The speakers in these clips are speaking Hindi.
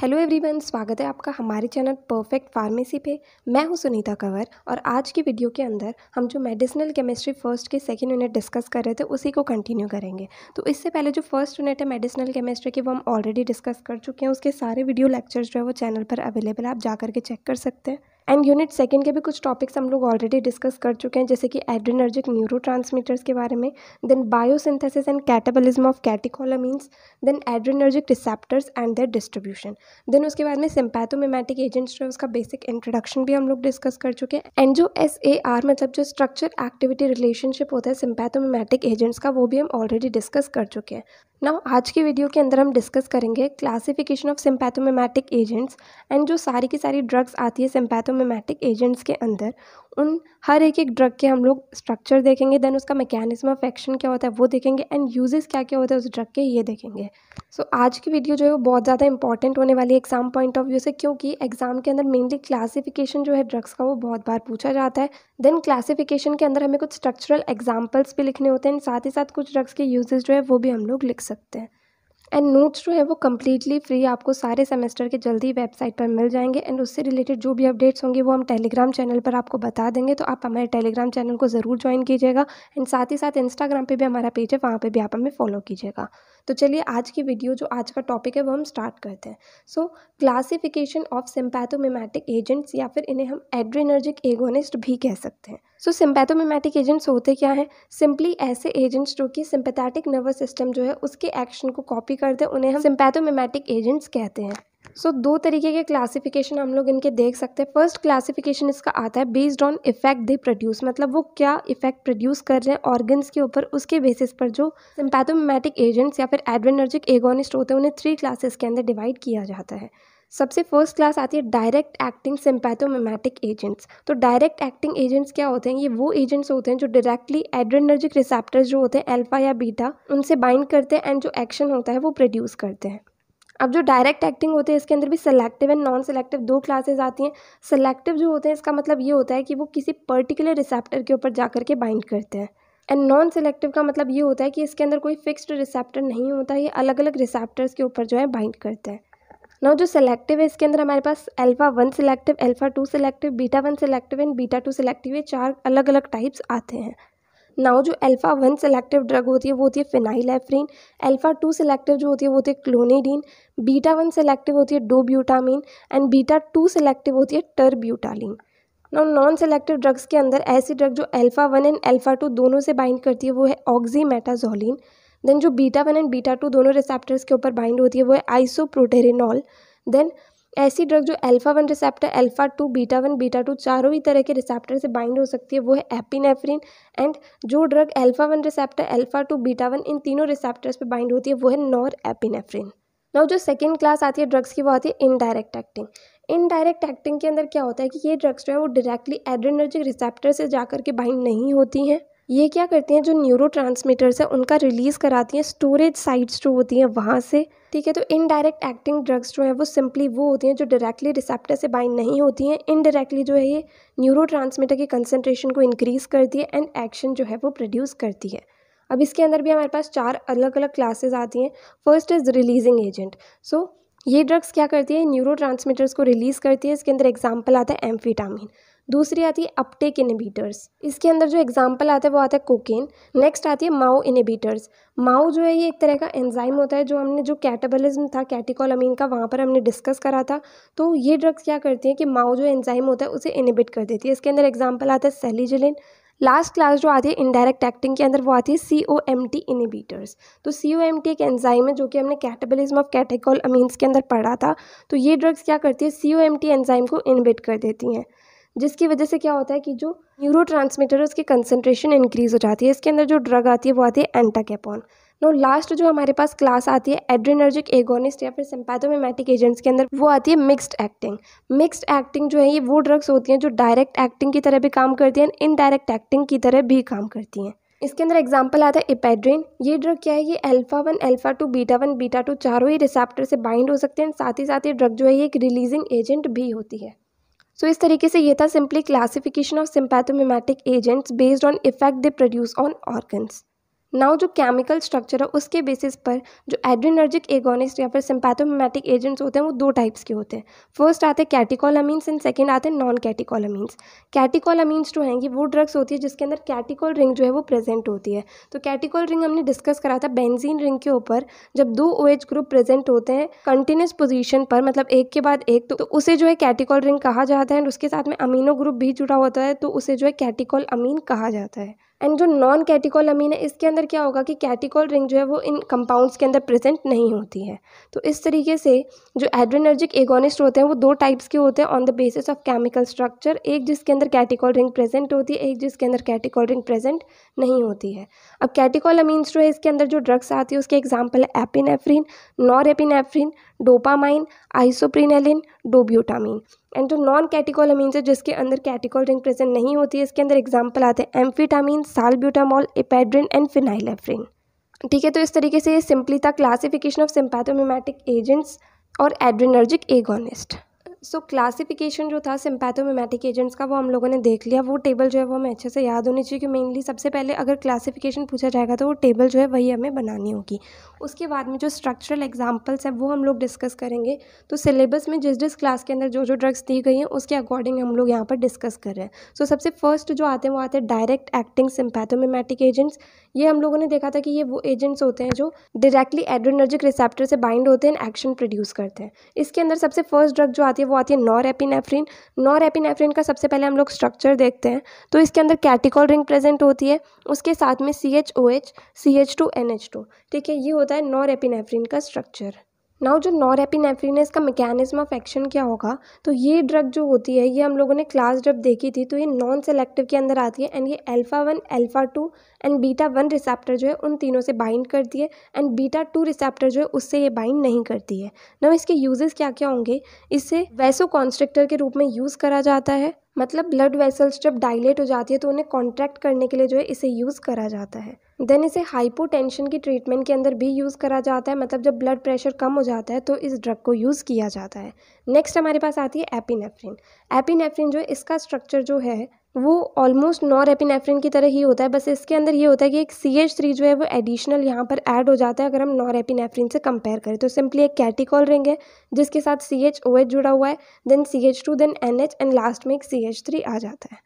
हेलो एवरीवन स्वागत है आपका हमारे चैनल परफेक्ट फार्मेसी पे मैं हूँ सुनीता कंवर और आज की वीडियो के अंदर हम जो मेडिसिनल केमिस्ट्री फर्स्ट के सेकंड यूनिट डिस्कस कर रहे थे उसी को कंटिन्यू करेंगे तो इससे पहले जो फर्स्ट यूनिट है मेडिसिनल केमिस्ट्री की वो हम ऑलरेडी डिस्कस कर चुके हैं उसके सारे वीडियो लेक्चर्स जो है वो चैनल पर अवेलेबल है आप जा करके चेक कर सकते हैं एंड यूनिट सेकेंड के भी कुछ टॉपिक्स हम लोग ऑलरेडी डिस्कस कर चुके हैं जैसे कि एड्रिनर्जिक न्यूरो के बारे में then biosynthesis and catabolism of catecholamines then adrenergic receptors and their distribution then उसके बाद में सिम्पैथोमेमेटिक एजेंट्स जो है उसका बेसिक इंट्रोडक्शन भी हम लोग डिस्कस कर चुके हैं एंड जो एस ए आर मतलब जो स्ट्रक्चर एक्टिविटी रिलेशनशिप होता है सिम्पैथोमेमेटिक एजेंट्स का वो भी हम ऑलरेडी डिस्कस कर चुके हैं ना आज के वीडियो के अंदर हम डिस्कस करेंगे classification of sympathomimetic agents and जो सारी की सारी ड्रग्स आती है सिम्पैथो साइटोमेमेटिक एजेंट्स के अंदर उन हर एक एक ड्रग के हम लोग स्ट्रक्चर देखेंगे देन उसका मैकेनिज्म ऑफ एक्शन क्या होता है वो देखेंगे एंड यूजेस क्या क्या होता है उस ड्रग के ये देखेंगे सो so, आज की वीडियो जो है वो बहुत ज़्यादा इंपॉर्टेंट होने वाली है एग्जाम पॉइंट ऑफ व्यू से क्योंकि एग्जाम के अंदर मेनली क्लासिफिकेशन जो है ड्रग्स का वो बहुत बार पूछा जाता है देन क्लासिफिकेशन के अंदर हमें कुछ स्ट्रक्चरल एग्जाम्पल्स भी लिखने होते हैं साथ ही साथ कुछ ड्रग्स के यूजेज जो है वो भी हम लोग लिख सकते हैं एंड नोट्स जो है वो कम्प्लीटली फ्री आपको सारे सेमेस्टर के जल्दी वेबसाइट पर मिल जाएंगे एंड उससे रिलेटेड जो भी अपडेट्स होंगे वो हम टेलीग्राम चैनल पर आपको बता देंगे तो आप हमारे टेलीग्राम चैनल को ज़रूर ज्वाइन कीजिएगा एंड साथ ही साथ इंस्टाग्राम पर भी हमारा पेज है वहाँ पर भी आप हमें फॉलो कीजिएगा तो चलिए आज की वीडियो जो आज का टॉपिक है वो हम स्टार्ट करते हैं so classification of sympathomimetic agents या फिर इन्हें हम एड्रेनर्जिक एगोनिस्ट भी कह सकते हैं सो सिम्पैथोमिमेटिक एजेंट्स होते क्या हैं सिंपली ऐसे एजेंट्स जो कि सिंपैथेटिक नर्वस सिस्टम जो है उसके एक्शन को कॉपी करते हैं उन्हें हम सिम्पैथोमिमेटिक एजेंट्स कहते हैं सो so, दो तरीके के क्लासिफिकेशन हम लोग इनके देख सकते हैं फर्स्ट क्लासिफिकेशन इसका आता है based on effect they produce मतलब वो क्या इफेक्ट प्रोड्यूस कर रहे हैं ऑर्गन्स के ऊपर उसके बेसिस पर जो सिम्पैथोमेटिक एजेंट्स या फिर एडवेनर्जिक एगोनिस्ट होते हैं उन्हें थ्री क्लासेस के अंदर डिवाइड किया जाता है सबसे फर्स्ट क्लास आती है डायरेक्ट एक्टिंग सिम्पैथोमेमेटिक एजेंट्स तो डायरेक्ट एक्टिंग एजेंट्स क्या होते हैं ये वो एजेंट्स होते हैं जो डायरेक्टली एड्रेनर्जिक रिसेप्टर्स जो होते हैं अल्फा या बीटा उनसे बाइंड करते हैं एंड जो एक्शन होता है वो प्रोड्यूस करते हैं अब जो डायरेक्ट एक्टिंग होते हैं इसके अंदर भी सेलेक्टिव एंड नॉन सेलेक्टिव दो क्लासेस आती हैं सेलेक्टिव जो होते हैं इसका मतलब ये होता है कि वो किसी पर्टिकुलर रिसेप्टर के ऊपर जा करके बाइंड करते हैं एंड नॉन सेलेक्टिव का मतलब ये होता है कि इसके अंदर कोई फिक्स्ड रिसेप्टर नहीं होता ये अलग अलग रिसेप्टर्स के ऊपर जो है बाइंड करते हैं नाउ जो सेलेक्टिव है इसके अंदर हमारे पास alpha one selective alpha two selective beta one selective and beta two selective ये चार अलग अलग टाइप्स आते हैं नाउ जो अल्फा वन सेलेक्टिव ड्रग होती है वो होती है phenylephrine alpha two selective जो होती है वो होती है क्लोनीडीन बीटा वन सेलेक्टिव होती है dobutamine and beta two selective होती है terbutaline now non selective drugs के अंदर ऐसी ड्रग जो alpha one and alpha two दोनों से बाइंड करती है वो है ऑक्जीमेटाजोलिन देन जो beta one and beta two दोनों रिसेप्टर्स के ऊपर बाइंड होती है वो है आइसोप्रोटेरिनॉल देन ऐसी ड्रग जो alpha one receptor alpha two beta one beta two चारों ही तरह के रिसेप्टर से बाइंड हो सकती है वो है एपिनेफ्रिन एंड जो drug alpha one receptor alpha two beta one इन तीनों रिसेप्टर्स पे बाइंड होती है वो है नॉर एपिनेफ्रिन नाउ जो सेकेंड क्लास आती है ड्रग्स की वो आती है इनडायरेक्ट एक्टिंग इनडायरेक्ट एक्टिंग के अंदर क्या होता है कि ये ड्रग्स जो है वो डायरेक्टली एड्रेनर्जिक रिसेप्टर से जाकर के बाइंड नहीं होती हैं ये क्या करती हैं जो न्यूरो ट्रांसमीटर्स हैं उनका रिलीज़ कराती हैं स्टोरेज साइट्स जो होती हैं वहाँ से ठीक है तो इनडायरेक्ट एक्टिंग ड्रग्स जो हैं वो सिंपली वो होती हैं जो डायरेक्टली रिसेप्टर से बाइंड नहीं होती हैं इनडायरेक्टली जो है ये न्यूरो ट्रांसमीटर की कंसनट्रेशन को इंक्रीज़ करती है एंड एक्शन जो है वो प्रोड्यूस करती है अब इसके अंदर भी हमारे पास चार अलग अलग क्लासेज आती हैं first is releasing agent so ये ड्रग्स क्या करती है न्यूरो को रिलीज़ करती है इसके अंदर एग्जाम्पल आता है एम्फीटामिन दूसरी आती है अपटेक इनिबीटर्स इसके अंदर जो एग्जाम्पल आता है वो आता है कोकेन नेक्स्ट आती है माओ इनिबीटर्स माओ जो है ये एक तरह का एंजाइम होता है जो हमने जो कैटाबलिज्म था कैटिकोलामीन का वहाँ पर हमने डिस्कस करा था तो ये ड्रग्स क्या करती हैं कि माओ जो एंजाइम होता है उसे इनिबिट कर देती है इसके अंदर एग्जाम्पल आता है सेलीजिलिन लास्ट क्लास जो आती है इनडायरेक्ट एक्टिंग के अंदर वो आती है C O M T inhibitors तो सी ओ एम टी एक एंजाइम है जो कि हमने कैटेबलिज्म ऑफ कैटेकोल अमीन्स के अंदर पढ़ा था तो ये ड्रग्स क्या करती है C O M T enzyme को इनिबिट कर देती हैं जिसकी वजह से क्या होता है कि जो न्यूरो ट्रांसमीटर है उसकी कंसनट्रेशन इंक्रीज़ हो जाती है इसके अंदर जो ड्रग आती है वो आती है एंटाकेपॉन नो लास्ट जो हमारे पास क्लास आती है एड्रेनर्जिक एगोनिस्ट या फिर सिम्पैथोमेमेटिक एजेंट्स के अंदर वो आती है मिक्स्ड एक्टिंग मिक्स्ड एक्टिंग जो है ये वो ड्रग्स होती हैं जो डायरेक्ट एक्टिंग की तरह भी काम करती हैं इनडायरेक्ट एक्टिंग की तरह भी काम करती हैं इसके अंदर एग्जाम्पल आता है इपेड्रिन ये ड्रग क्या है ये alpha one alpha two beta one beta two चारों ही रिसेप्टर से बाइंड हो सकते हैं साथ ही साथ ये ड्रग जो है ये एक रिलीजिंग एजेंट भी होती है सो so, इस तरीके से ये था simply classification of sympathomimetic agents based on effect they produce on organs now जो केमिकल स्ट्रक्चर है उसके बेसिस पर जो एड्रीनर्जिक एगोनिस्ट या फिर सिंपैथोमेटिक एजेंट्स होते हैं वो दो टाइप्स के होते हैं फर्स्ट आते हैं कैटिकोलामीन्स एंड सेकेंड आते हैं नॉन कैटिकोलामीन्स कैटिकोलामीन्स जो हैं ये वो ड्रग्स होती है जिसके अंदर कैटिकॉल रिंग जो है वो प्रेजेंट होती है तो कैटिकॉल रिंग हमने डिस्कस करा था बेंजीन रिंग के ऊपर जब दो ओ OH ग्रुप प्रेजेंट होते हैं कंटिन्यूस पोजीशन पर मतलब एक के बाद एक तो, तो उसे जो है कैटिकॉल रिंग कहा जाता है एंड उसके साथ में अमीनो ग्रुप भी जुड़ा होता है तो उसे जो है कैटिकॉल अमीन कहा जाता है एंड जो नॉन कैटिकॉल अमीन है इसके अंदर क्या होगा कि कैटिकॉल रिंग जो है वो इन कंपाउंड्स के अंदर प्रेजेंट नहीं होती है तो इस तरीके से जो एड्रेनर्जिक एगोनिस्ट होते हैं वो दो टाइप्स के होते हैं on the basis of chemical structure एक जिसके अंदर कैटिकॉल रिंग प्रेजेंट होती है एक जिसके अंदर कैटिकॉल रिंग प्रेजेंट नहीं होती है अब कैटिकोलामीन्स जो है इसके अंदर जो ड्रग्स आती है उसके एग्जाम्पल है epinephrine norepinephrine dopamine isoprenaline dobutamine and जो नॉन कैटिकोलामीन्स है जिसके अंदर कैटिकोल रिंग प्रेजेंट नहीं होती है इसके अंदर एग्जाम्पल आते हैं amphetamine salbutamol ephedrine and phenylephrine ठीक है तो इस तरीके से ये सिंपली था क्लासिफिकेशन ऑफ सिम्पैथोमिमेटिक एजेंट्स और adrenergic agonist so so, classification जो था सिम्पैथोमेमेटिक एजेंट्स का वो हम लोगों ने देख लिया वो टेबल जो है वो हमें अच्छे से याद होनी चाहिए कि मेनली सबसे पहले अगर क्लासिफिकेशन पूछा जाएगा तो वो टेबल जो है वही हमें बनानी होगी उसके बाद में जो स्ट्रक्चरल एग्जाम्पल्स हैं वो हम लोग डिस्कस करेंगे तो सिलेबस में जिस जिस क्लास के अंदर जो जो ड्रग्स दी गई हैं उसके अकॉर्डिंग हम लोग यहाँ पर डिस्कस कर रहे हैं सो so, सबसे फर्स्ट जो आते हैं वो आते हैं डायरेक्ट एक्टिंग सिम्पैथोमेमेटिक एजेंट्स ये हम लोगों ने देखा था कि ये वो एजेंट्स होते हैं जो डायरेक्टली एड्रोनर्जिक रिसेप्टर से बाइंड होते हैं एक्शन प्रोड्यूस करते हैं इसके अंदर सबसे फर्स्ट ड्रग जो आती है वो आती है नॉर एपिनेफ्रिन नॉर एपिनेफ्रिन का सबसे पहले हम लोग स्ट्रक्चर देखते हैं तो इसके अंदर कैटिकॉल रिंग प्रेजेंट होती है उसके साथ में C H O H C H two N H two ठीक है ये होता है नॉर एपिनेफ्रिन का स्ट्रक्चर नाउ जो नॉरेपिनेफ्रिन है इसका मैकेनिज्म ऑफ एक्शन क्या होगा तो ये ड्रग जो होती है ये हम लोगों ने क्लास जब देखी थी तो ये नॉन सेलेक्टिव के अंदर आती है एंड ये alpha one alpha two and beta one receptor जो है उन तीनों से बाइंड करती है एंड बीटा टू रिसेप्टर जो है उससे ये बाइंड नहीं करती है नाउ इसके यूजेस क्या क्या होंगे इससे वैसो कॉन्स्ट्रिक्टर के रूप में यूज़ करा जाता है मतलब ब्लड वेसल्स जब डायलेट हो जाती है तो उन्हें कॉन्ट्रैक्ट करने के लिए जो है इसे यूज़ करा जाता है देन इसे हाइपोटेंशन की ट्रीटमेंट के अंदर भी यूज़ करा जाता है मतलब जब ब्लड प्रेशर कम हो जाता है तो इस ड्रग को यूज़ किया जाता है नेक्स्ट हमारे पास आती है एपिनेफ्रिन एपिनेफ्रिन जो इसका स्ट्रक्चर जो है वो ऑलमोस्ट नॉर एपिनेफ्रिन की तरह ही होता है बस इसके अंदर ये होता है कि एक सी एच थ्री जो है वो एडिशनल यहाँ पर ऐड हो जाता है अगर हम नॉर एपिनेफ्रिन से कंपेयर करें तो सिंपली एक कैटिकॉल रिंग है जिसके साथ सी एच ओ एच जुड़ा हुआ है then C H two then N H and last में एक सी एच थ्री आ जाता है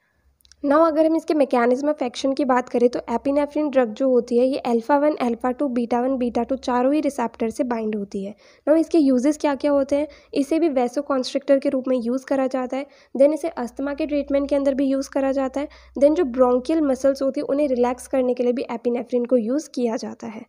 नाउ अगर हम इसके मैकेनिज्म ऑफ एक्शन की बात करें तो एपिनेफ्रिन ड्रग जो होती है ये alpha one alpha two beta one beta two चारों ही रिसेप्टर से बाइंड होती है नाउ इसके यूजेस क्या क्या होते हैं इसे भी वैसो कॉन्स्ट्रिक्टर के रूप में यूज़ करा जाता है देन इसे अस्थमा के ट्रीटमेंट के अंदर भी यूज़ करा जाता है देन जो ब्रोंकियल मसल्स होती है उन्हें रिलैक्स करने के लिए भी एपिनेफ्रिन को यूज़ किया जाता है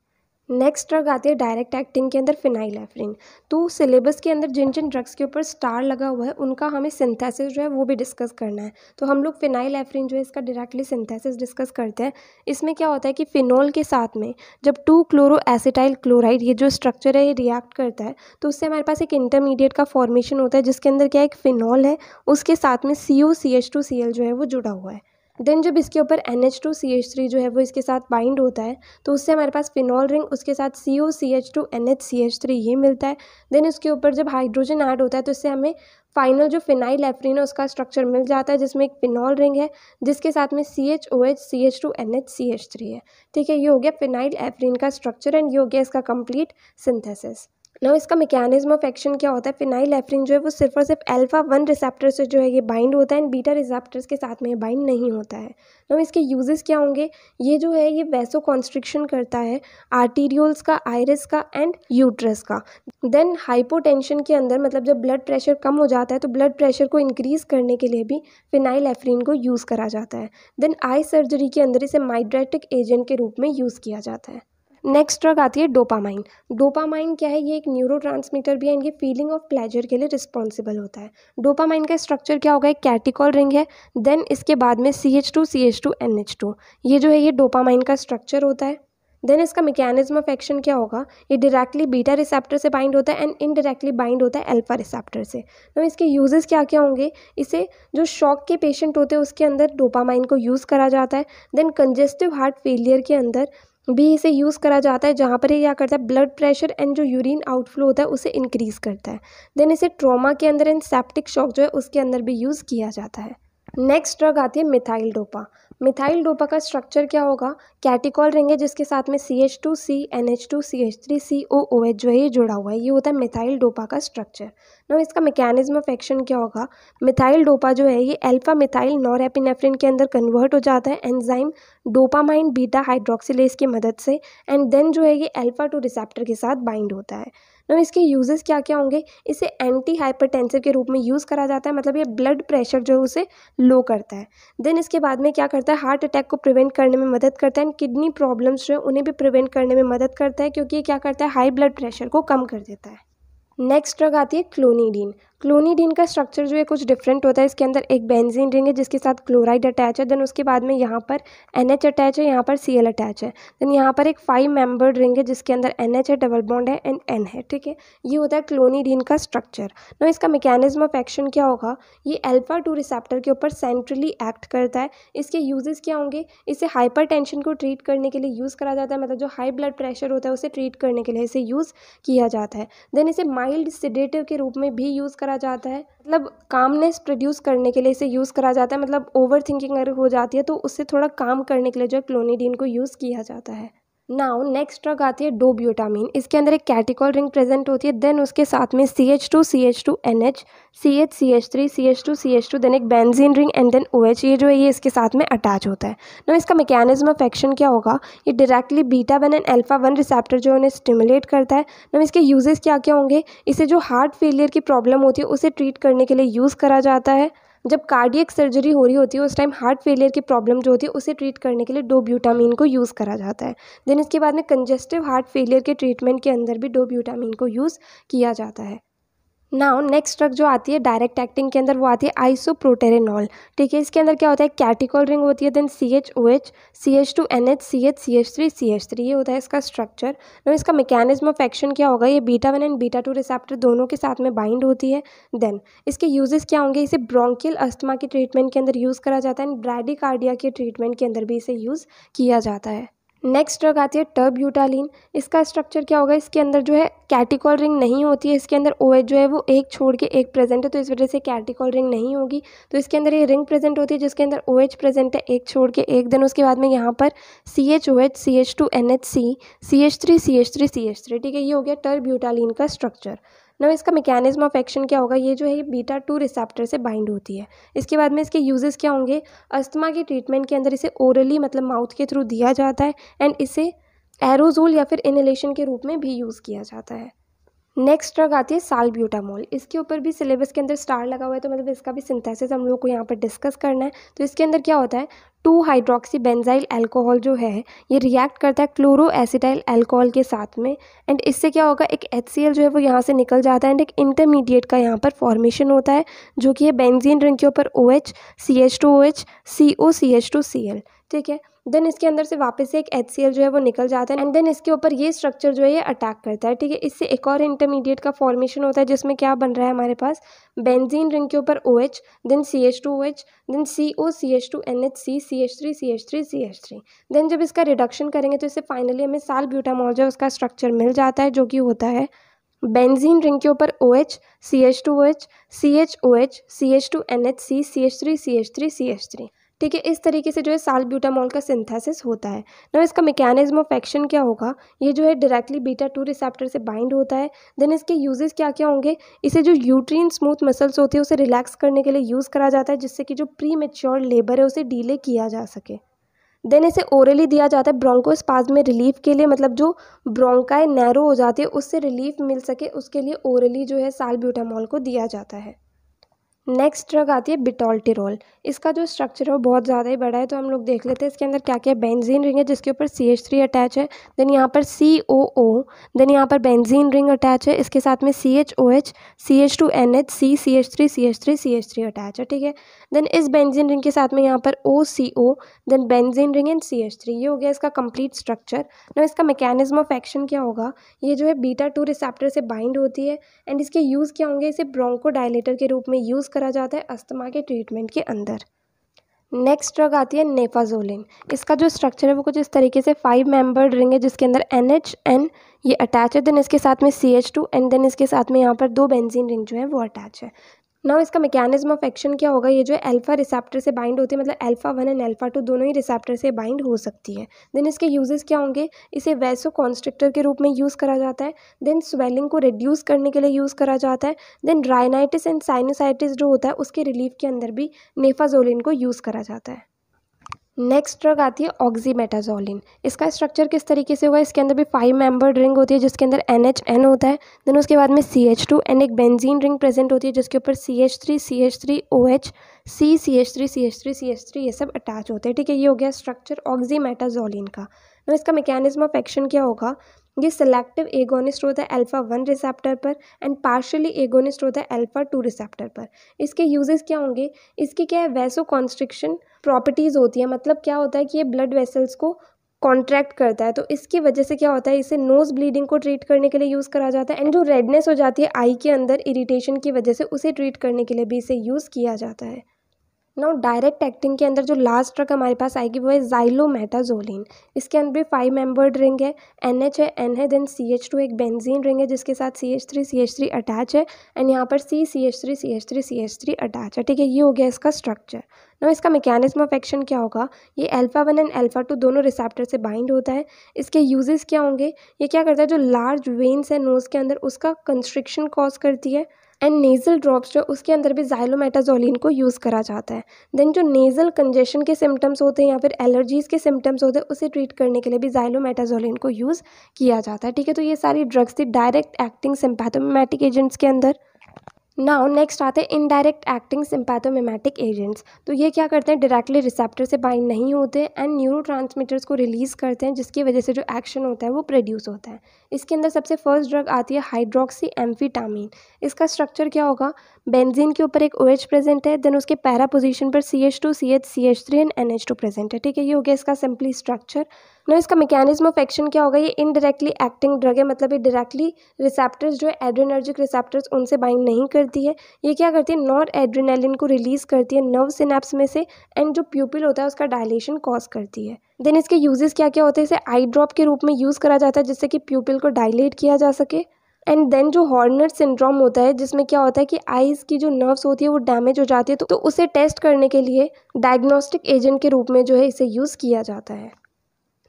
नेक्स्ट ड्रग आती है डायरेक्ट एक्टिंग के अंदर फिनाइलेफ्रिन तो सिलेबस के अंदर जिन जिन ड्रग्स के ऊपर स्टार लगा हुआ है उनका हमें सिंथेसिस जो है वो भी डिस्कस करना है तो हम लोग फिनाइलेफ्रिन जो है इसका डायरेक्टली सिंथेसिस डिस्कस करते हैं इसमें क्या होता है कि फिनोल के साथ में जब टू क्लोरो एसिटाइल क्लोराइड ये जो स्ट्रक्चर है ये रिएक्ट करता है तो उससे हमारे पास एक इंटरमीडिएट का फॉर्मेशन होता है जिसके अंदर क्या एक फिनॉल है उसके साथ में C O C H two C L जो है वो जुड़ा हुआ है देन जब इसके ऊपर N H two C H three जो है वो इसके साथ बाइंड होता है तो उससे हमारे पास फिनॉल रिंग उसके साथ C O C H two N H C H three ये मिलता है देन इसके ऊपर जब हाइड्रोजन ऐड होता है तो इससे हमें फाइनल जो फिनाइल एफ्रीन है उसका स्ट्रक्चर मिल जाता है जिसमें एक फिनॉल रिंग है जिसके साथ में C H O H C H two N H C H three है ठीक है ये हो गया फिनाइल एफ्रीन का स्ट्रक्चर एंड ये हो गया इसका कंप्लीट सिंथेसिस ना इसका मैकेनिज्म ऑफ एक्शन क्या होता है फिनाइल एफरिन जो है वो सिर्फ और सिर्फ अल्फा वन रिसेप्टर से जो है ये बाइंड होता है एंड बीटा रिसेप्टर्स के साथ में ये बाइंड नहीं होता है ना इसके यूजेस क्या होंगे ये जो है ये वैसो कॉन्स्ट्रिक्शन करता है आर्टीरियोल्स का आयरस का एंड यूट्रस का देन हाइपोटेंशन के अंदर मतलब जब ब्लड प्रेशर कम हो जाता है तो ब्लड प्रेशर को इंक्रीज करने के लिए भी फिनाइल एफरिन को यूज़ करा जाता है देन आई सर्जरी के अंदर इसे माइड्रेटिक एजेंट के रूप में यूज़ किया जाता है नेक्स्ट ड्रग आती है डोपामाइन डोपामाइन क्या है ये एक न्यूरो भी है इनके फीलिंग ऑफ प्लेजर के लिए रिस्पॉन्सिबल होता है डोपामाइन का स्ट्रक्चर क्या होगा एक कैटिकॉल रिंग है देन इसके बाद में C H two C H two N H two ये जो है ये डोपामाइन का स्ट्रक्चर होता है देन इसका मैकेनिज्म ऑफ एक्शन क्या होगा ये डायरेक्टली बीटा रिसेप्टर से बाइंड होता है एंड इनडायरेक्टली बाइंड होता है एल्फा रिसेप्टर से तो इसके यूजेस क्या क्या होंगे इसे जो शॉक के पेशेंट होते हैं उसके अंदर डोपामाइन को यूज़ करा जाता है देन कंजेस्टिव हार्ट फेलियर के अंदर भी इसे यूज़ करा जाता है जहाँ पर ये क्या करता है ब्लड प्रेशर एंड जो यूरिन आउटफ्लो होता है उसे इंक्रीज़ करता है देन इसे ट्रॉमा के अंदर एंड सेप्टिक शॉक जो है उसके अंदर भी यूज़ किया जाता है नेक्स्ट ड्रग आती है मिथाइल डोपा मिथाइल डोपा का स्ट्रक्चर क्या होगा कैटिकॉल रहेंगे जिसके साथ में C H two C N H two C H three C O O H जो है ये जुड़ा हुआ है ये होता है मिथाइल डोपा का स्ट्रक्चर नो इसका मैकेनिज्म ऑफ एक्शन क्या होगा मिथाइल डोपा जो है ये अल्फा मिथाइल नॉरएपिनेफ्रिन के अंदर कन्वर्ट हो जाता है एंजाइम डोपामाइन बीटा हाइड्रोक्सिलेस की मदद से एंड देन जो है ये अल्फा टू रिसेप्टर के साथ बाइंड होता है ना इसके यूजेस क्या क्या होंगे इसे एंटी हाइपरटेंसिव के रूप में यूज़ करा जाता है मतलब ये ब्लड प्रेशर जो है उसे लो करता है देन इसके बाद में क्या करता है हार्ट अटैक को प्रिवेंट करने में मदद करता है एंड किडनी प्रॉब्लम्स जो है उन्हें भी प्रिवेंट करने में मदद करता है क्योंकि ये क्या करता है हाई ब्लड प्रेशर को कम कर देता है नेक्स्ट ड्रग आती है क्लोनीडीन क्लोनीड का स्ट्रक्चर जो है कुछ डिफरेंट होता है इसके अंदर एक बेंजीन रिंग है जिसके साथ क्लोराइड अटैच है देन उसके बाद में यहाँ पर एन एच अटैच है यहाँ पर सी एल अटैच है देन यहाँ पर एक फाइव मेम्बर्ड रिंग है जिसके अंदर एन एच है डबल बॉन्ड है एंड एन है ठीक है ये होता है क्लोनीड का स्ट्रक्चर ना इसका मैकेनिज्म ऑफ एक्शन क्या होगा ये एल्फा टू रिसेप्टर के ऊपर सेंट्रली एक्ट करता है इसके यूजेस क्या होंगे इसे हाइपर टेंशन को ट्रीट करने के लिए यूज़ करा जाता है मतलब जो हाई ब्लड प्रेशर होता है उसे ट्रीट करने के लिए इसे यूज़ किया जाता है देन इसे माइल्ड सिडेटिव के रूप में भी यूज़ करा जाता है मतलब कामनेस प्रोड्यूस करने के लिए इसे यूज़ करा जाता है मतलब ओवर थिंकिंग अगर हो जाती है तो उससे थोड़ा काम करने के लिए जो है क्लोनीडीन को यूज़ किया जाता है नाउ नेक्स्ट ड्रग आती है डोब्यूटामिन इसके अंदर एक कैटिकॉल रिंग प्रेजेंट होती है देन उसके साथ में C H two C H two N H C H C H three C H two C H two then एक benzene ring and then O H ये जो है ये इसके साथ में अटैच होता है ना इसका मैकेनिज्म ऑफ एक्शन क्या होगा ये directly beta one and alpha one receptor जो है उन्हें स्टिमुलेट करता है ना इसके यूजेस क्या क्या होंगे इसे जो हार्ट फेलियर की प्रॉब्लम होती है उसे ट्रीट करने के लिए यूज़ करा जाता है जब कार्डियक सर्जरी हो रही होती है उस टाइम हार्ट फेलियर की प्रॉब्लम जो होती है उसे ट्रीट करने के लिए डोब्यूटामिन को यूज़ करा जाता है देन इसके बाद में कंजेस्टिव हार्ट फेलियर के ट्रीटमेंट के अंदर भी डोब्यूटामिन को यूज़ किया जाता है नाउ नेक्स्ट ड्रग जो आती है डायरेक्ट एक्टिंग के अंदर वो आती है आइसोप्रोटेरेनॉल ठीक है इसके अंदर क्या होता है कैटिकॉल रिंग होती है then C H O H C H two N H C H C H three C H three ये होता है इसका स्ट्रक्चर नो इसका मैकेनिज्म ऑफ एक्शन क्या होगा ये beta one and beta two receptor दोनों के साथ में बाइंड होती है देन इसके यूजेस क्या होंगे इसे ब्रोंकियल अस्थमा के ट्रीटमेंट के अंदर यूज़ करा जाता है एंड ब्रैडिकार्डिया के ट्रीटमेंट के अंदर भी इसे यूज़ किया जाता है नेक्स्ट ड्रग आती है यूटालीन इसका स्ट्रक्चर क्या होगा इसके अंदर जो है कैटिकॉल रिंग नहीं होती है इसके अंदर ओ जो है वो एक छोड़ के एक प्रेजेंट है तो इस वजह से कैटिकॉल रिंग नहीं होगी तो इसके अंदर ये रिंग प्रेजेंट होती है जिसके अंदर ओ OH प्रेजेंट है एक छोड़ के एक दिन उसके बाद में यहाँ पर C H O H C H two N H C C H three C H three C H three ठीक है ये हो गया यूटालीन का स्ट्रक्चर न इसका मैकेनिज्म ऑफ एक्शन क्या होगा ये जो है ये बीटा टू रिसेप्टर से बाइंड होती है इसके बाद में इसके यूजेस क्या होंगे अस्थमा के ट्रीटमेंट के अंदर इसे ओरली मतलब माउथ के थ्रू दिया जाता है एंड इसे एरोजोल या फिर इनहेलेशन के रूप में भी यूज़ किया जाता है नेक्स्ट ड्रग आती है साल ब्यूटामोल इसके ऊपर भी सिलेबस के अंदर स्टार लगा हुआ है तो मतलब इसका भी सिंथेसिस हम लोग को यहाँ पर डिस्कस करना है तो इसके अंदर क्या होता है टू हाइड्रोक्सी बेंजाइल एल्कोहल जो है ये रिएक्ट करता है क्लोरो एसिडाइल एल्कोहल के साथ में एंड इससे क्या होगा एक एच जो है वो यहाँ से निकल जाता है एंड एक इंटरमीडिएट का यहाँ पर फॉर्मेशन होता है जो कि है बेंजीन रिंग के ऊपर O H C H two O H C O C H two C L ठीक है देन इसके अंदर से वापस से एक एच जो है वो निकल जाता है एंड देन इसके ऊपर ये स्ट्रक्चर जो है ये अटैक करता है ठीक है इससे एक और इंटरमीडिएट का फॉर्मेशन होता है जिसमें क्या बन रहा है हमारे पास बेंजीन रिंग के ऊपर O H then C H two O H then C O C H two N H C C H three C H three C H three then जब इसका रिडक्शन करेंगे तो इससे फाइनली हमें साल ब्यूटामॉल जो है उसका स्ट्रक्चर मिल जाता है जो कि होता है बेंजीन रिंग के ऊपर O H C H two O H C H O H C H two N H C C H three C H three C H three ठीक है इस तरीके से जो है साल ब्यूटामोल का सिंथेसिस होता है ना इसका मैकेनिज्म ऑफ एक्शन क्या होगा ये जो है डायरेक्टली बीटा टू रिसेप्टर से बाइंड होता है देन इसके यूजेस क्या क्या होंगे इसे जो यूट्रीन स्मूथ मसल्स होती है उसे रिलैक्स करने के लिए यूज़ करा जाता है जिससे कि जो प्री मेच्योर लेबर है उसे डीले किया जा सके देन इसे ओरली दिया जाता है ब्रोंकोस्पाज में रिलीफ के लिए मतलब जो ब्रोंकाए नैरो हो जाते हैं उससे रिलीफ मिल सके उसके लिए ओरली जो है साल ब्यूटामोल को दिया जाता है नेक्स्ट ड्रग आती है बिटोल्टिरोल इसका जो स्ट्रक्चर है वो बहुत ज़्यादा ही बड़ा है तो हम लोग देख लेते हैं इसके अंदर क्या क्या बेंजीन रिंग है जिसके ऊपर सी एच थ्री अटैच है देन यहाँ पर सी ओ ओ देन यहाँ पर बेंजीन रिंग अटैच है इसके साथ में C H O H C H two N H C C H three C H three C H three attach है ठीक है देन इस बेंजीन रिंग के साथ में यहाँ पर O C O then benzene ring and C H three ये हो गया इसका कंप्लीट स्ट्रक्चर ना इसका मैकेनिज्म ऑफ एक्शन क्या होगा ये जो है बीटा टू रिसेप्टर से बाइंड होती है एंड इसके यूज़ क्या होंगे इसे ब्रोंको डायलेटर के रूप में यूज़ करा जाता है अस्थमा के ट्रीटमेंट के अंदर नेक्स्ट ड्रग आती है नेफाजोलिन इसका जो स्ट्रक्चर है वो कुछ इस तरीके से फाइव मेंबर्ड रिंग है जिसके अंदर एन एच एन ये अटैच है देन इसके साथ में C H two and then इसके साथ में यहाँ पर दो बेंजीन रिंग जो है वो अटैच है नाउ इसका मैकेनिज्म ऑफ एक्शन क्या होगा ये जो अल्फा रिसेप्टर से बाइंड होती है मतलब alpha one and alpha two दोनों ही रिसेप्टर से बाइंड हो सकती है देन इसके यूजेस क्या होंगे इसे वैसो कॉन्स्ट्रिक्टर के रूप में यूज़ करा जाता है देन स्वेलिंग को रिड्यूस करने के लिए यूज़ करा जाता है देन राइनाइटिस एंड साइनोसाइटिस जो होता है उसके रिलीफ के अंदर भी नेफाजोलिन को यूज़ करा जाता है नेक्स्ट ड्रग आती है ऑक्जीमेटाजोलिन इसका स्ट्रक्चर किस तरीके से होगा इसके अंदर भी फाइव मेंबर रिंग होती है जिसके अंदर एन एच एन होता है देन उसके बाद में सी एच टू एंड एक बेंजीन रिंग प्रेजेंट होती है जिसके ऊपर C H three C H three O H C C H three C H three C H three ये सब अटैच होते हैं ठीक है ये हो गया स्ट्रक्चर ऑक्जीमेटाजोलिन का इसका मैकेनिज्म ऑफ एक्शन क्या होगा ये सेलेक्टिव एगोनिस्ट होता है अल्फ़ा वन रिसेप्टर पर एंड पार्शली एगोनिस्ट होता है अल्फ़ा टू रिसेप्टर पर इसके यूजेस क्या होंगे इसकी क्या है वैसो कॉन्स्ट्रिक्शन प्रॉपर्टीज़ होती है मतलब क्या होता है कि ये ब्लड वेसल्स को कॉन्ट्रैक्ट करता है तो इसकी वजह से क्या होता है इसे नोज़ ब्लीडिंग को ट्रीट करने के लिए यूज़ करा जाता है एंड जो रेडनेस हो जाती है आई के अंदर इरिटेशन की वजह से उसे ट्रीट करने के लिए भी इसे यूज़ किया जाता है ना डायरेक्ट एक्टिंग के अंदर जो लास्ट ट्रक हमारे पास आएगी वो है जाइलो मेटाजोलिन इसके अंदर भी फाइव मेंबर्ड रिंग है एन एच है एन है देन सी एच टू एक बेंजीन रिंग है जिसके साथ C H three C H three attach है एंड यहाँ पर C C H three C H three C H three attach है ठीक है ये हो गया इसका स्ट्रक्चर ना इसका मैकेनिज्म ऑफ एक्शन क्या होगा ये alpha one and alpha two दोनों रिसेप्टर से बाइंड होता है इसके यूजेस क्या होंगे ये क्या करता है जो लार्ज वेन्स है नोज़ के अंदर उसका कंस्ट्रिक्शन कॉज करती है एंड नेज़ल ड्रॉप्स जो उसके अंदर भी जाइलोमेटाजोलिन को यूज़ करा जाता है देन जो नेज़ल कंजेशन के सिम्टम्स होते हैं या फिर एलर्जीज़ के सिम्टम्स होते हैं उसे ट्रीट करने के लिए भी जाइलोमेटाजोलिन को यूज़ किया जाता है ठीक है तो ये सारी ड्रग्स थी डायरेक्ट एक्टिंग सिम्पैथोमेटिक एजेंट्स के अंदर नाउ नेक्स्ट आते हैं इनडायरेक्ट एक्टिंग सिम्पैथोमिमेटिक एजेंट्स तो ये क्या करते हैं डायरेक्टली रिसेप्टर से बाइंड नहीं होते एंड न्यूरो को रिलीज़ करते हैं जिसकी वजह से जो एक्शन होता है वो प्रोड्यूस होता है इसके अंदर सबसे फर्स्ट ड्रग आती है हाइड्रोक्सी एम्फीटामिन इसका स्ट्रक्चर क्या होगा बेंजीन के ऊपर एक ओ OH प्रेजेंट है देन उसके पैरा पोजिशन पर C H two C H C H three and N H two present है ठीक है ये हो गया इसका सिंपली स्ट्रक्चर ना इसका मैकेनिज्म ऑफ एक्शन क्या होगा ये इनडायरेक्टली एक्टिंग ड्रग है मतलब ये डायरेक्टली रिसेप्टर्स जो है एड्रेनर्जिक रिसेप्टर्स उनसे बाइंड नहीं करती है ये क्या करती है नॉर एड्रेनलिन को रिलीज करती है नर्व सिनेप्स में से एंड जो प्यूपिल होता है उसका डायलेशन कॉज करती है देन इसके यूजेस क्या क्या होते हैं इसे आई ड्रॉप के रूप में यूज़ करा जाता है जिससे कि प्यूपिल को डायलेट किया जा सके एंड देन जो हॉर्नर सिंड्रोम होता है जिसमें क्या होता है कि आइज़ की जो नर्व्स होती है वो डैमेज हो जाती है तो, तो उसे टेस्ट करने के लिए डायग्नोस्टिक एजेंट के रूप में जो है इसे यूज़ किया जाता है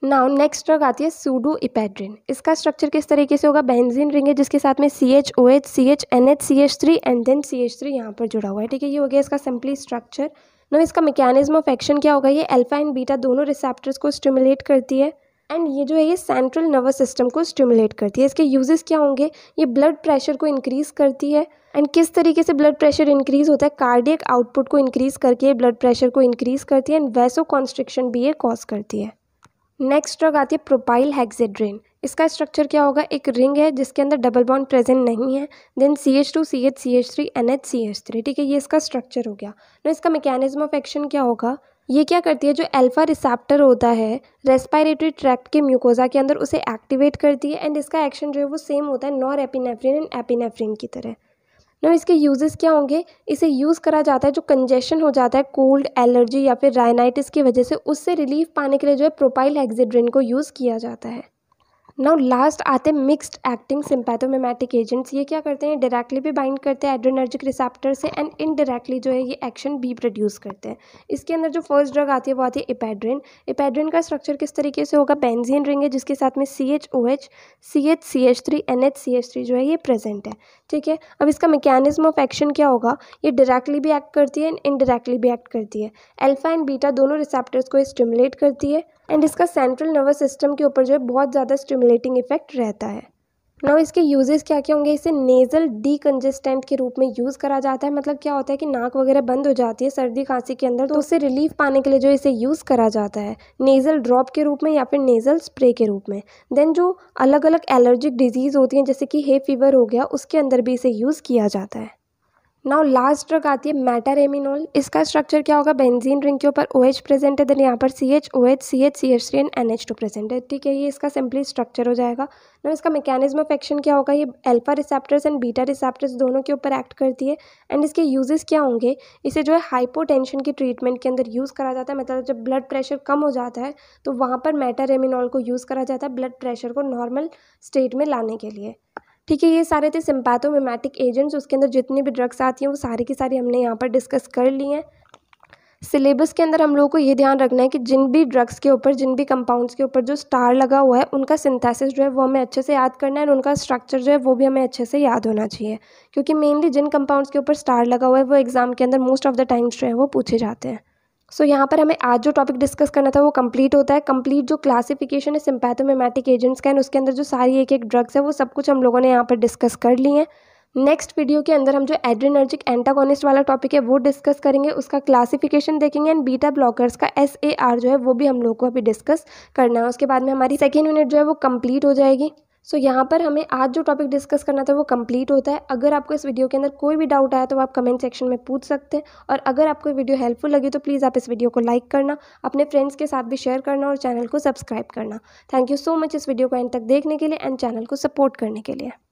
नाउ नेक्स्ट ड्रग आती है सूडो इपेड्रिन इसका स्ट्रक्चर किस तरीके से होगा बेंजीन रिंग है जिसके साथ में C H O H C H N H C H three and then C H three यहाँ पर जुड़ा हुआ है ठीक है ये हो गया इसका सिंपली स्ट्रक्चर नो इसका मैकेनिज्म ऑफ एक्शन क्या होगा ये अल्फा एंड बीटा दोनों रिसेप्टर्स को स्टिमुलेट करती है एंड ये जो है ये सेंट्रल नर्वस सिस्टम को स्टिमुलेट करती है इसके यूजेस क्या होंगे ये ब्लड प्रेशर को इंक्रीज़ करती है एंड किस तरीके से ब्लड प्रेशर इंक्रीज़ होता है कार्डियक आउटपुट को इंक्रीज़ करके ब्लड प्रेशर को इंक्रीज़ करती है एंड वैसो कॉन्स्ट्रिक्शन भी ये कॉज करती है नेक्स्ट ड्रग आती है प्रोपाइल हेक्सेड्रिन इसका स्ट्रक्चर क्या होगा एक रिंग है जिसके अंदर डबल बॉन्ड प्रेजेंट नहीं है then C H two C H C H three N H C H three ठीक है ये इसका स्ट्रक्चर हो गया ना इसका मैकेनिज्म ऑफ एक्शन क्या होगा ये क्या करती है जो अल्फा रिसेप्टर होता है रेस्पायरेटरी ट्रैक्ट के म्यूकोजा के अंदर उसे एक्टिवेट करती है एंड इसका एक्शन जो है वो सेम होता है नॉर एपिनेफ्रिन एंड एपिनेफ्रिन की तरह ना इसके यूजेस क्या होंगे इसे यूज़ करा जाता है जो कंजेशन हो जाता है कोल्ड एलर्जी या फिर राइनाइटिस की वजह से उससे रिलीफ पाने के लिए जो है प्रोपाइल हेक्सिड्रिन को यूज़ किया जाता है नाउ लास्ट आते हैं मिक्सड एक्टिंग सिंपैथोमेमेटिक एजेंट्स ये क्या करते हैं डायरेक्टली भी बाइंड करते हैं एड्रोनर्जिक रिसेप्टर से एंड इनडायरेक्टली जो है ये एक्शन भी प्रोड्यूस करते हैं इसके अंदर जो फर्स्ट ड्रग आती है वो आती है इपेड्रिन इपेड्रिन का स्ट्रक्चर किस तरीके से होगा बेंजीन रिंग है जिसके साथ में C H O H C H C H three N H C H three जो है ये प्रेजेंट है ठीक है अब इसका मैकेनिज्म ऑफ एक्शन क्या होगा ये डायरेक्टली भी एक्ट करती है एंड इनडायरेक्टली भी एक्ट करती है अल्फा एंड बीटा दोनों रिसेप्टर्स को स्टिमुलेट करती है एंड इसका सेंट्रल नर्वस सिस्टम के ऊपर जो है बहुत ज़्यादा स्टिमुलेटिंग इफेक्ट रहता है नाउ इसके यूजेस क्या क्या होंगे इसे नेज़ल डीकंजेस्टेंट के रूप में यूज़ करा जाता है मतलब क्या होता है कि नाक वगैरह बंद हो जाती है सर्दी खांसी के अंदर तो उससे रिलीफ पाने के लिए जो इसे यूज़ करा जाता है नेज़ल ड्रॉप के रूप में या फिर नेज़ल स्प्रे के रूप में देन जो अलग अलग एलर्जिक डिजीज़ होती हैं जैसे कि हे फीवर हो गया उसके अंदर भी इसे यूज़ किया जाता है नाउ लास्ट ड्रग आती है मैटर एमिनोल इसका स्ट्रक्चर क्या होगा बेंजीन रिंग के ऊपर ओ एच प्रेजेंट है देन यहाँ पर C H O H C H C H three and N H two present है ठीक है ये इसका सिंपली स्ट्रक्चर हो जाएगा ना इसका मैकेनिज्म ऑफ एक्शन क्या होगा ये alpha receptors and beta receptors दोनों के ऊपर एक्ट करती है एंड इसके यूजेस क्या होंगे इसे जो है हाइपोटेंशन की ट्रीटमेंट के अंदर यूज़ करा जाता है मतलब जब ब्लड प्रेशर कम हो जाता है तो वहाँ पर मैटर को यूज़ करा जाता है ब्लड प्रेशर को नॉर्मल स्टेट में लाने के लिए ठीक है ये सारे थे सिम्पैथोमिमेटिक एजेंट्स उसके अंदर जितनी भी ड्रग्स आती हैं वो सारी की सारी हमने यहाँ पर डिस्कस कर ली हैं सिलेबस के अंदर हम लोगों को ये ध्यान रखना है कि जिन भी ड्रग्स के ऊपर जिन भी कंपाउंड्स के ऊपर जो स्टार लगा हुआ है उनका सिंथेसिस जो है वो हमें अच्छे से याद करना है और उनका स्ट्रक्चर जो है वो भी हमें अच्छे से याद होना चाहिए क्योंकि मेनली जिन कंपाउंड्स के ऊपर स्टार लगा हुआ है वो एग्ज़ाम के अंदर मोस्ट ऑफ द टाइम्स जो है वो पूछे जाते हैं सो so, यहाँ पर हमें आज जो टॉपिक डिस्कस करना था वो कंप्लीट होता है कंप्लीट जो क्लासिफिकेशन है सिम्पैथोमेमेटिक एजेंट्स का एंड उसके अंदर जो सारी एक एक ड्रग्स है वो सब कुछ हम लोगों ने यहाँ पर डिस्कस कर ली है नेक्स्ट वीडियो के अंदर हम जो एड्रेनर्जिक एंटागोनिस्ट वाला टॉपिक है वो डिस्कस करेंगे उसका क्लासिफिकेशन देखेंगे एंड बीटा ब्लॉकर्स का एस ए आर जो है वो भी हम लोग को अभी डिस्कस करना है उसके बाद में हमारी सेकेंड यूनिट जो है वो कम्प्लीट हो जाएगी सो so, यहाँ पर हमें आज जो टॉपिक डिस्कस करना था वो कंप्लीट होता है अगर आपको इस वीडियो के अंदर कोई भी डाउट आया तो आप कमेंट सेक्शन में पूछ सकते हैं और अगर आपको वीडियो हेल्पफुल लगी तो प्लीज़ आप इस वीडियो को लाइक करना अपने फ्रेंड्स के साथ भी शेयर करना और चैनल को सब्सक्राइब करना थैंक यू सो मच इस वीडियो को एंड तक देखने के लिए एंड चैनल को सपोर्ट करने के लिए